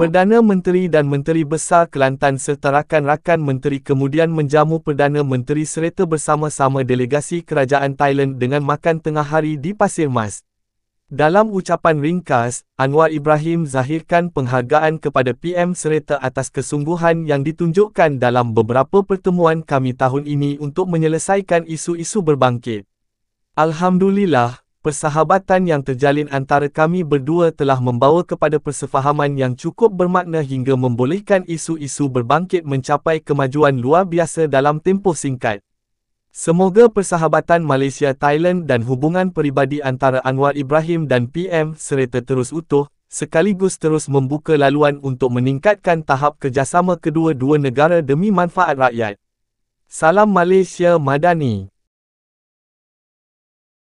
Perdana Menteri dan Menteri Besar Kelantan serta rakan-rakan menteri kemudian menjamu Perdana Menteri serta bersama-sama delegasi kerajaan Thailand dengan makan tengah hari di Pasir Mas. Dalam ucapan ringkas, Anwar Ibrahim zahirkan penghargaan kepada PM serta atas kesungguhan yang ditunjukkan dalam beberapa pertemuan kami tahun ini untuk menyelesaikan isu-isu berbangkit. Alhamdulillah, Persahabatan yang terjalin antara kami berdua telah membawa kepada persefahaman yang cukup bermakna hingga membolehkan isu-isu berbangkit mencapai kemajuan luar biasa dalam tempoh singkat. Semoga persahabatan Malaysia-Thailand dan hubungan peribadi antara Anwar Ibrahim dan PM serta terus utuh, sekaligus terus membuka laluan untuk meningkatkan tahap kerjasama kedua-dua negara demi manfaat rakyat. Salam Malaysia Madani